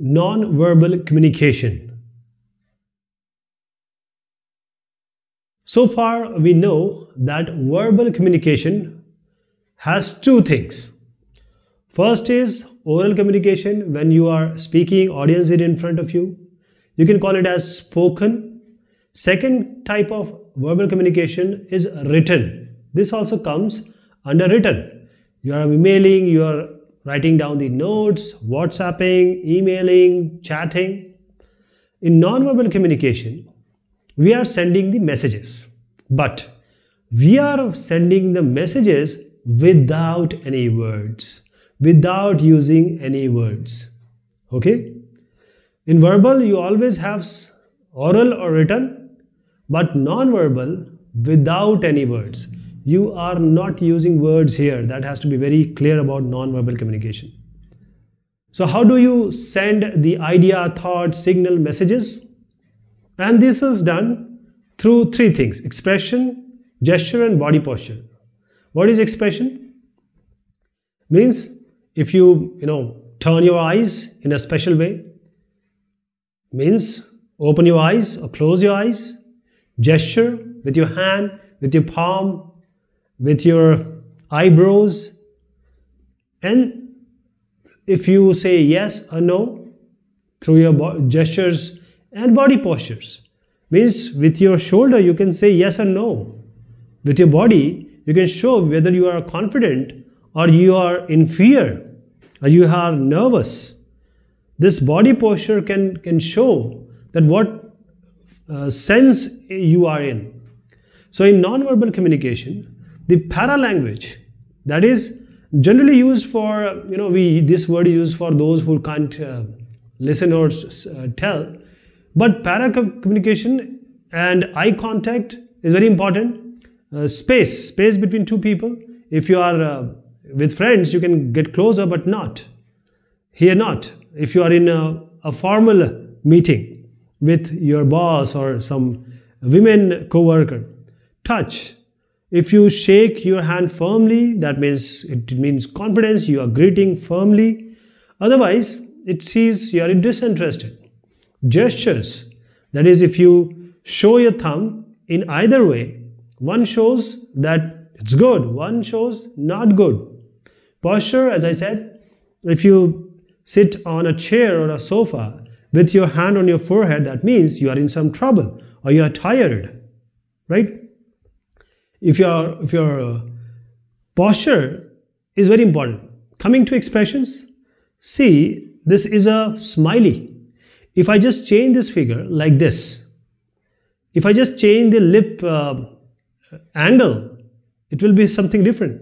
non-verbal communication. So far, we know that verbal communication has two things. First is oral communication when you are speaking, audience is in front of you. You can call it as spoken. Second type of verbal communication is written. This also comes under written. You are emailing, you are writing down the notes, WhatsApping, emailing, chatting. In nonverbal communication, we are sending the messages, but we are sending the messages without any words, without using any words. Okay? In verbal, you always have oral or written, but non-verbal without any words you are not using words here. That has to be very clear about non-verbal communication. So how do you send the idea, thought, signal, messages? And this is done through three things, expression, gesture and body posture. What is expression? Means if you, you know, turn your eyes in a special way, means open your eyes or close your eyes, gesture with your hand, with your palm, with your eyebrows and if you say yes or no through your gestures and body postures means with your shoulder you can say yes or no with your body you can show whether you are confident or you are in fear or you are nervous this body posture can can show that what uh, sense you are in so in nonverbal communication the para language that is generally used for, you know, we this word is used for those who can't uh, listen or uh, tell. But para communication and eye contact is very important. Uh, space, space between two people. If you are uh, with friends, you can get closer, but not here, not. If you are in a, a formal meeting with your boss or some women co worker, touch if you shake your hand firmly, that means it means confidence, you are greeting firmly. Otherwise, it sees you are disinterested. Gestures, that is, if you show your thumb in either way, one shows that it's good, one shows not good. Posture, as I said, if you sit on a chair or a sofa with your hand on your forehead, that means you are in some trouble or you are tired, right? if your if uh, your posture is very important coming to expressions see this is a smiley if i just change this figure like this if i just change the lip uh, angle it will be something different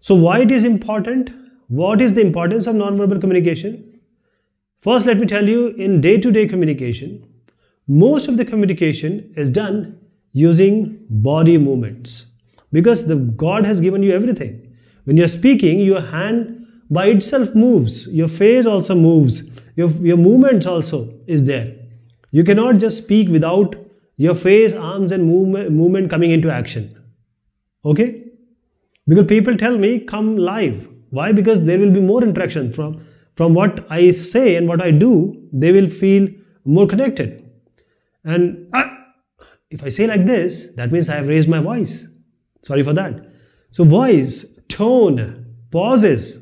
so why it is important what is the importance of nonverbal communication first let me tell you in day-to-day -day communication most of the communication is done using body movements because the God has given you everything. When you're speaking, your hand by itself moves, your face also moves, your, your movements also is there. You cannot just speak without your face, arms, and movement, movement coming into action. Okay? Because people tell me, come live. Why? Because there will be more interaction from, from what I say and what I do, they will feel more connected. And I, ah, if I say like this, that means I have raised my voice. Sorry for that. So voice, tone, pauses.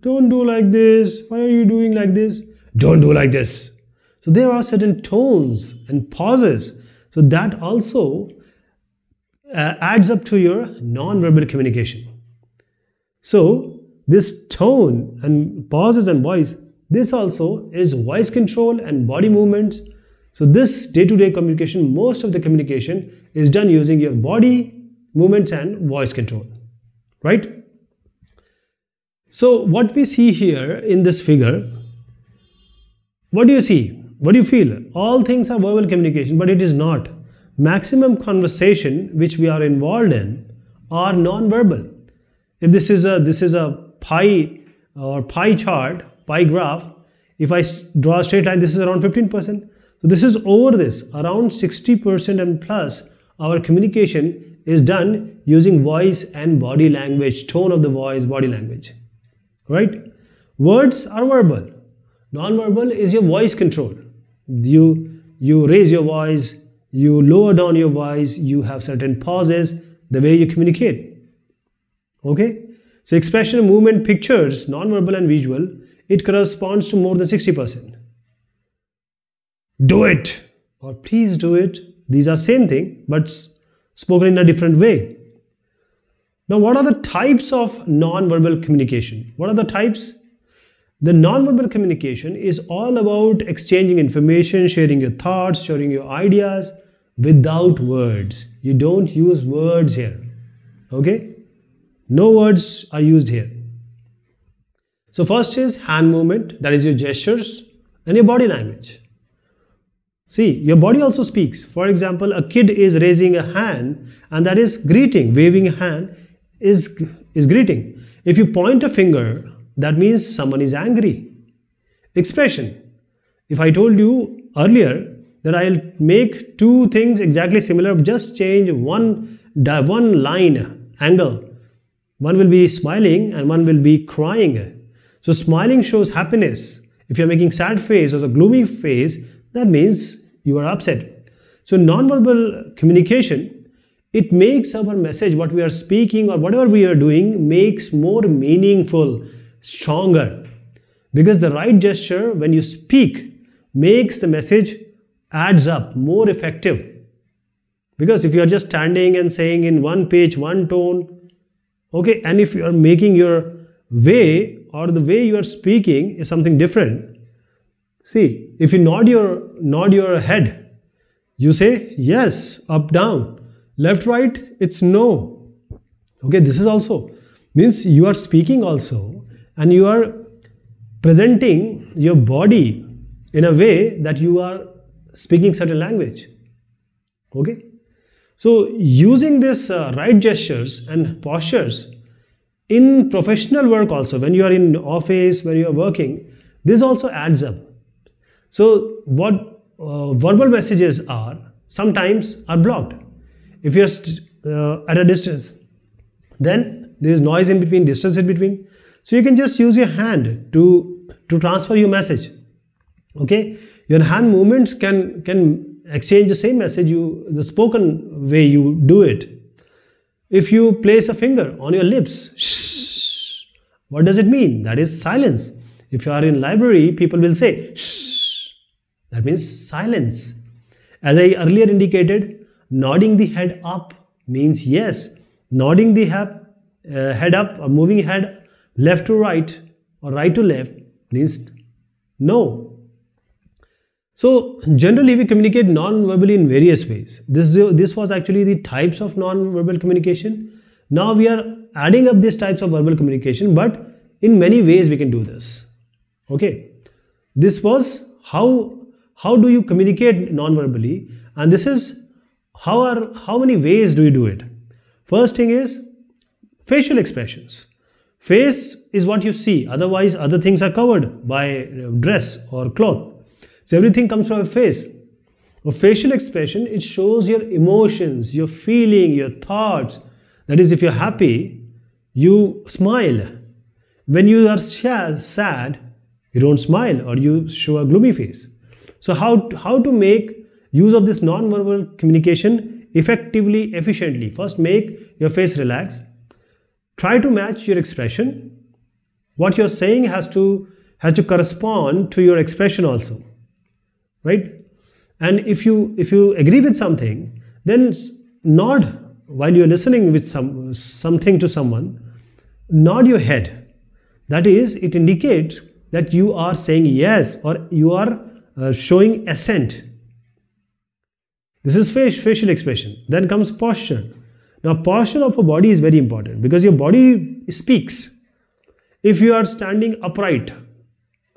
Don't do like this. Why are you doing like this? Don't do like this. So there are certain tones and pauses. So that also uh, adds up to your non-verbal communication. So this tone and pauses and voice, this also is voice control and body movements so this day-to-day -day communication, most of the communication is done using your body, movements and voice control, right? So what we see here in this figure, what do you see? What do you feel? All things are verbal communication, but it is not. Maximum conversation which we are involved in are non-verbal. If this is a this is a pie or pie chart, pie graph, if I draw a straight line, this is around 15%. So this is over this around 60% and plus our communication is done using voice and body language, tone of the voice, body language, right? Words are verbal. Non-verbal is your voice control. You, you raise your voice, you lower down your voice, you have certain pauses, the way you communicate, okay? So expression, movement, pictures, non-verbal and visual, it corresponds to more than 60% do it or please do it these are same thing but spoken in a different way now what are the types of non-verbal communication what are the types the non-verbal communication is all about exchanging information sharing your thoughts sharing your ideas without words you don't use words here okay no words are used here so first is hand movement that is your gestures and your body language See, your body also speaks. For example, a kid is raising a hand and that is greeting, waving a hand is, is greeting. If you point a finger, that means someone is angry. Expression. If I told you earlier that I'll make two things exactly similar, just change one, one line, angle. One will be smiling and one will be crying. So smiling shows happiness. If you're making sad face or a gloomy face, that means you are upset. So non-verbal communication, it makes our message, what we are speaking or whatever we are doing, makes more meaningful, stronger. Because the right gesture, when you speak, makes the message adds up, more effective. Because if you are just standing and saying in one pitch, one tone, okay, and if you are making your way or the way you are speaking is something different, see, if you nod your nod your head. You say yes, up, down. Left, right, it's no. Okay, this is also means you are speaking also and you are presenting your body in a way that you are speaking certain language. Okay, so using this uh, right gestures and postures in professional work also when you are in office when you are working this also adds up so what uh, verbal messages are sometimes are blocked if you're uh, at a distance then there is noise in between distance in between so you can just use your hand to to transfer your message okay your hand movements can can exchange the same message you the spoken way you do it if you place a finger on your lips shh, what does it mean that is silence if you are in library people will say shh, that means silence. As I earlier indicated, nodding the head up means yes. Nodding the head, uh, head up or moving head left to right or right to left means no. So generally we communicate non-verbally in various ways. This, this was actually the types of non-verbal communication. Now we are adding up these types of verbal communication but in many ways we can do this. Okay. This was how how do you communicate non-verbally and this is how are how many ways do you do it first thing is facial expressions face is what you see otherwise other things are covered by uh, dress or cloth so everything comes from a face a facial expression it shows your emotions your feeling your thoughts that is if you're happy you smile when you are sad you don't smile or you show a gloomy face so how, how to make use of this non-verbal communication effectively, efficiently? First, make your face relax. Try to match your expression. What you're saying has to, has to correspond to your expression also, right? And if you, if you agree with something, then nod while you're listening with some, something to someone, nod your head. That is, it indicates that you are saying yes or you are uh, showing assent. This is facial expression. Then comes posture. Now, posture of a body is very important because your body speaks. If you are standing upright,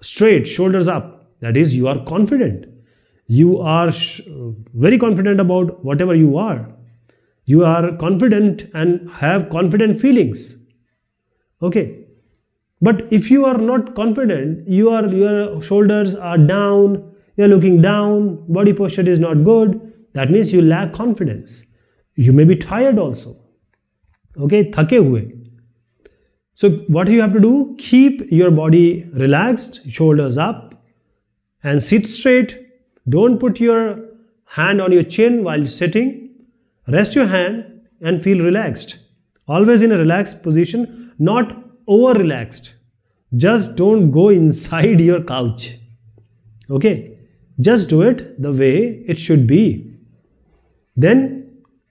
straight, shoulders up, that is, you are confident. You are very confident about whatever you are. You are confident and have confident feelings. Okay but if you are not confident you are your shoulders are down you're looking down body posture is not good that means you lack confidence you may be tired also okay thake hue so what you have to do keep your body relaxed shoulders up and sit straight don't put your hand on your chin while sitting rest your hand and feel relaxed always in a relaxed position not over relaxed just don't go inside your couch okay just do it the way it should be then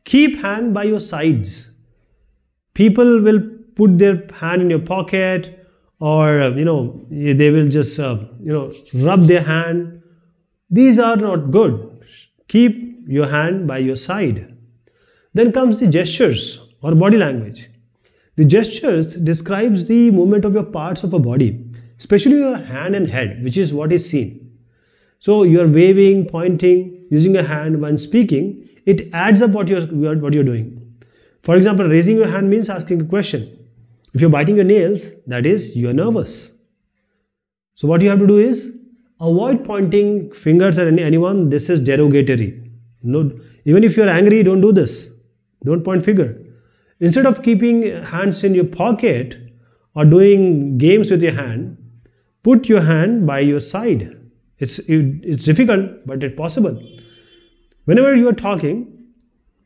keep hand by your sides people will put their hand in your pocket or you know they will just uh, you know rub their hand these are not good keep your hand by your side then comes the gestures or body language the gestures describes the movement of your parts of a body, especially your hand and head, which is what is seen. So you are waving, pointing, using a hand when speaking. It adds up what you're what you're doing. For example, raising your hand means asking a question. If you're biting your nails, that is you're nervous. So what you have to do is avoid pointing fingers at anyone. This is derogatory. No, even if you're angry, don't do this. Don't point finger. Instead of keeping hands in your pocket or doing games with your hand, put your hand by your side. It's, it's difficult, but it's possible. Whenever you are talking,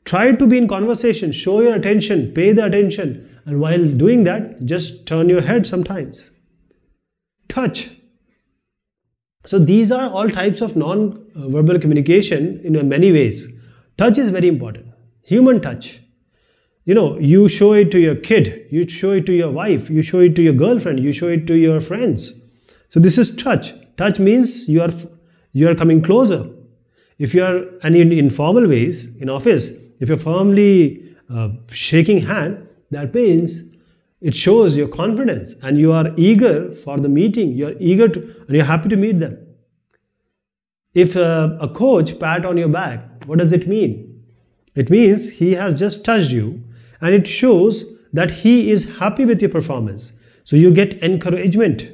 try to be in conversation, show your attention, pay the attention, and while doing that, just turn your head sometimes. Touch. So these are all types of non-verbal communication in many ways. Touch is very important. Human touch you know, you show it to your kid, you show it to your wife, you show it to your girlfriend, you show it to your friends. So this is touch. Touch means you are you are coming closer. If you are and in informal ways in office, if you're firmly uh, shaking hand, that means it shows your confidence and you are eager for the meeting. You are eager to and you're happy to meet them. If uh, a coach pat on your back, what does it mean? It means he has just touched you and it shows that he is happy with your performance. So you get encouragement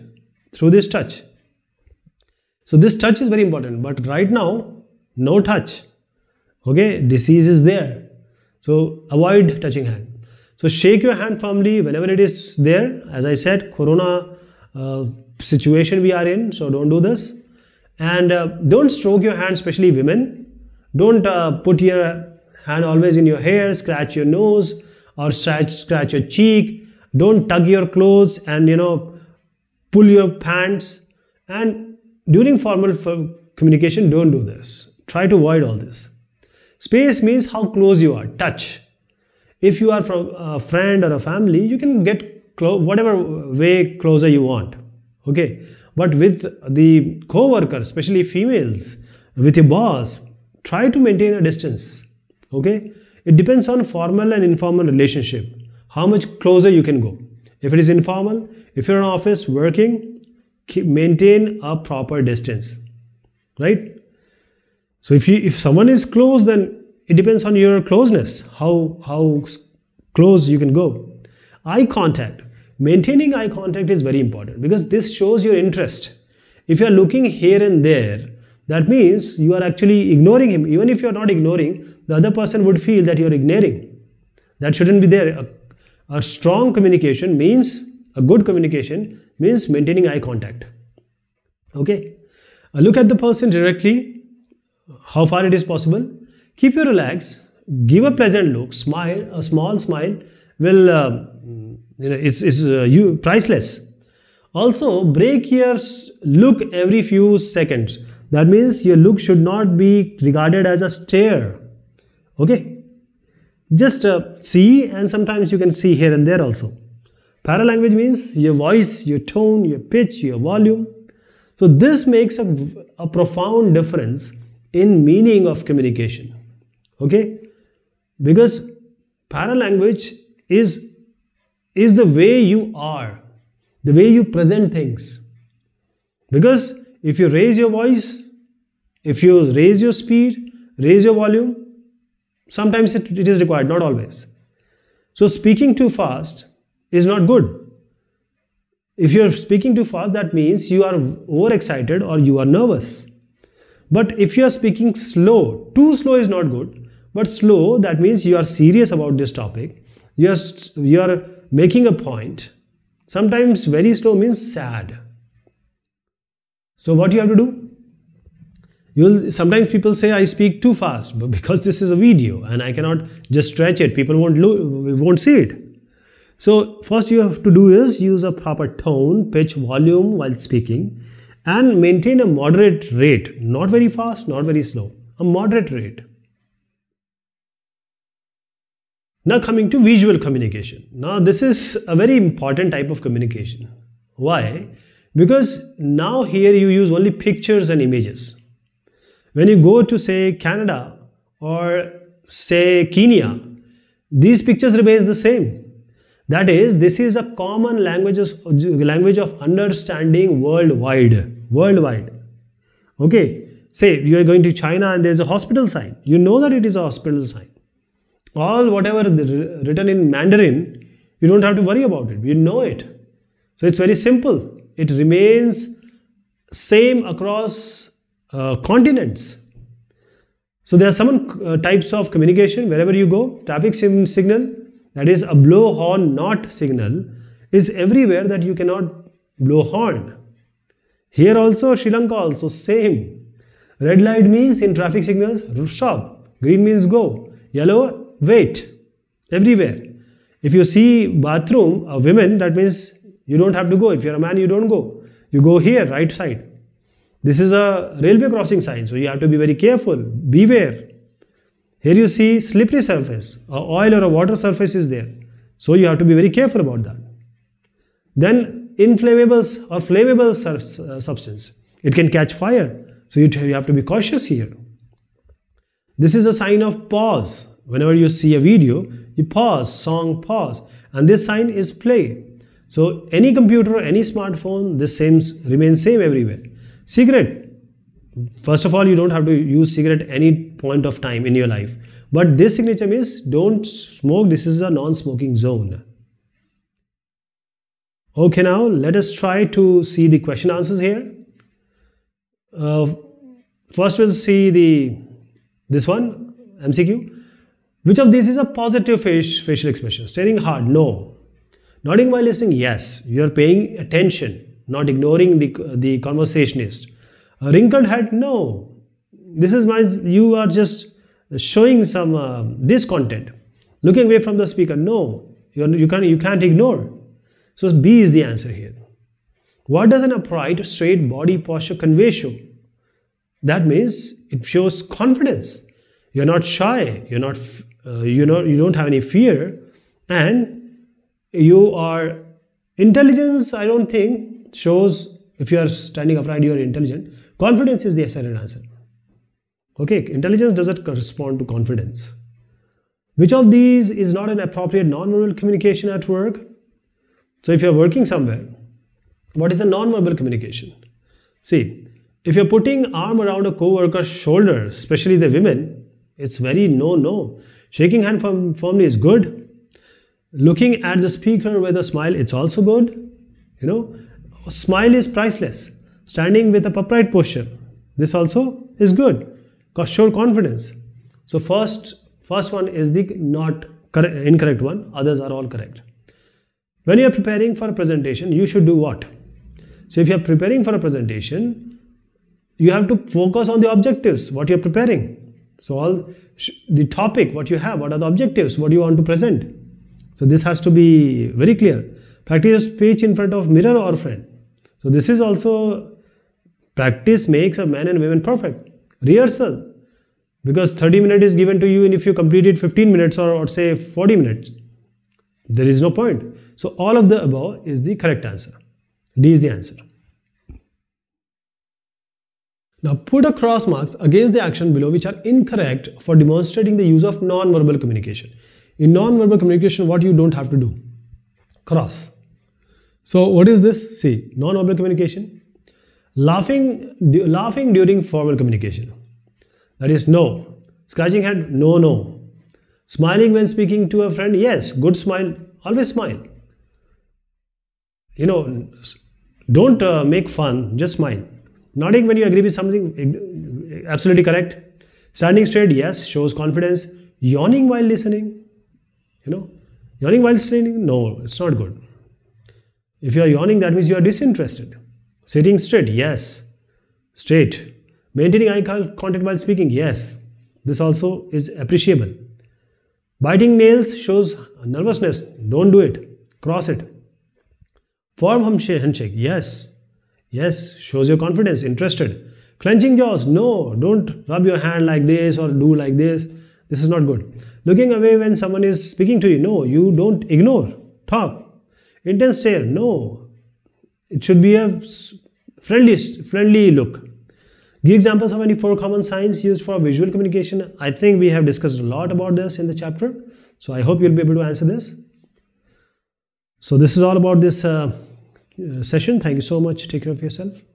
through this touch. So this touch is very important, but right now, no touch. Okay, disease is there. So avoid touching hand. So shake your hand firmly whenever it is there. As I said, corona uh, situation we are in, so don't do this. And uh, don't stroke your hand, especially women. Don't uh, put your hand always in your hair, scratch your nose, or scratch, scratch your cheek. Don't tug your clothes and, you know, pull your pants. And during formal communication, don't do this. Try to avoid all this. Space means how close you are, touch. If you are from a friend or a family, you can get whatever way closer you want. Okay. But with the co worker, especially females, with your boss, try to maintain a distance. Okay. It depends on formal and informal relationship, how much closer you can go. If it is informal, if you're in office working, keep, maintain a proper distance, right? So if you if someone is close, then it depends on your closeness, how how close you can go. Eye contact, maintaining eye contact is very important because this shows your interest. If you are looking here and there, that means you are actually ignoring him. Even if you are not ignoring, the other person would feel that you are ignoring. That shouldn't be there. A, a strong communication means, a good communication means maintaining eye contact. Okay? A uh, look at the person directly, how far it is possible. Keep your relax, give a pleasant look, smile, a small smile will, uh, you know, it's, it's uh, you, priceless. Also, break your look every few seconds that means your look should not be regarded as a stare. Okay? Just uh, see and sometimes you can see here and there also. Paralanguage means your voice, your tone, your pitch, your volume. So this makes a, a profound difference in meaning of communication. Okay? Because paralanguage is, is the way you are, the way you present things. Because if you raise your voice, if you raise your speed, raise your volume, sometimes it, it is required, not always. So speaking too fast is not good. If you're speaking too fast, that means you are overexcited or you are nervous. But if you are speaking slow, too slow is not good. But slow, that means you are serious about this topic. You are, you are making a point. Sometimes very slow means sad. So what you have to do? You'll sometimes people say I speak too fast, but because this is a video and I cannot just stretch it, people won't lo- won't see it. So first you have to do is use a proper tone, pitch, volume while speaking, and maintain a moderate rate, not very fast, not very slow, a moderate rate. Now coming to visual communication. Now this is a very important type of communication. Why? Because now here you use only pictures and images when you go to say Canada or say Kenya, these pictures remain the same. That is, this is a common languages, language of understanding worldwide. Worldwide. Okay. Say you are going to China and there's a hospital sign. You know that it is a hospital sign. All whatever written in Mandarin, you don't have to worry about it. You know it. So it's very simple. It remains same across uh, continents. So there are some uh, types of communication wherever you go. Traffic signal, that is a blow horn not signal, is everywhere that you cannot blow horn. Here also, Sri Lanka also same. Red light means in traffic signals, stop. Green means go. Yellow, wait. Everywhere. If you see bathroom, a women, that means you don't have to go. If you're a man, you don't go. You go here, right side. This is a railway crossing sign, so you have to be very careful. Beware. Here you see slippery surface, a oil or a water surface is there. So you have to be very careful about that. Then inflammables or flammable uh, substance, it can catch fire. So you, you have to be cautious here. This is a sign of pause. Whenever you see a video, you pause, song pause. And this sign is play. So any computer, any smartphone, this same remains same everywhere. Cigarette. First of all, you don't have to use cigarette any point of time in your life. But this signature means don't smoke. This is a non-smoking zone. Okay, now let us try to see the question answers here. Uh, first, we'll see the this one MCQ. Which of these is a positive facial expression? Staring hard, no. Nodding while listening, yes. You are paying attention not ignoring the, the conversationist. A uh, wrinkled hat, no. This is my, you are just showing some uh, discontent. Looking away from the speaker, no. You're, you, can, you can't ignore. So B is the answer here. What does an upright, straight body posture convey show? That means it shows confidence. You're not shy. You're not, uh, you know, you don't have any fear, and you are intelligence. I don't think shows if you are standing upright, you are intelligent. Confidence is the SRN answer. Okay, intelligence doesn't correspond to confidence. Which of these is not an appropriate non-verbal communication at work? So if you're working somewhere, what is a non-verbal communication? See, if you're putting arm around a co-worker's shoulder, especially the women, it's very no-no. Shaking hand firm, firmly is good. Looking at the speaker with a smile, it's also good. You know, smile is priceless. Standing with a upright posture. This also is good. Show confidence. So first, first one is the not correct, incorrect one. Others are all correct. When you are preparing for a presentation, you should do what? So if you are preparing for a presentation, you have to focus on the objectives, what you are preparing. So all the topic, what you have, what are the objectives, what do you want to present. So this has to be very clear. Practice your speech in front of mirror or friend. So this is also practice makes a man and woman perfect. Rehearsal. Because 30 minutes is given to you and if you complete it 15 minutes or, or say 40 minutes, there is no point. So all of the above is the correct answer. D is the answer. Now put a cross marks against the action below which are incorrect for demonstrating the use of non-verbal communication. In non-verbal communication, what you don't have to do? Cross. So what is this? See, non-verbal communication. Laughing, laughing during formal communication. That is no. Scratching head, no, no. Smiling when speaking to a friend, yes, good smile, always smile. You know, don't uh, make fun, just smile. Nodding when you agree with something, absolutely correct. Standing straight, yes, shows confidence. Yawning while listening, you know, yawning while listening, no, it's not good. If you are yawning, that means you are disinterested. Sitting straight, yes. Straight. Maintaining eye contact while speaking, yes. This also is appreciable. Biting nails shows nervousness. Don't do it. Cross it. Form handshake, yes. Yes, shows your confidence, interested. Clenching jaws, no. Don't rub your hand like this or do like this. This is not good. Looking away when someone is speaking to you, no. You don't ignore. Talk Intense stare, no. It should be a friendly, friendly look. Give examples of any four common signs used for visual communication. I think we have discussed a lot about this in the chapter. So I hope you'll be able to answer this. So this is all about this uh, uh session. Thank you so much. Take care of yourself.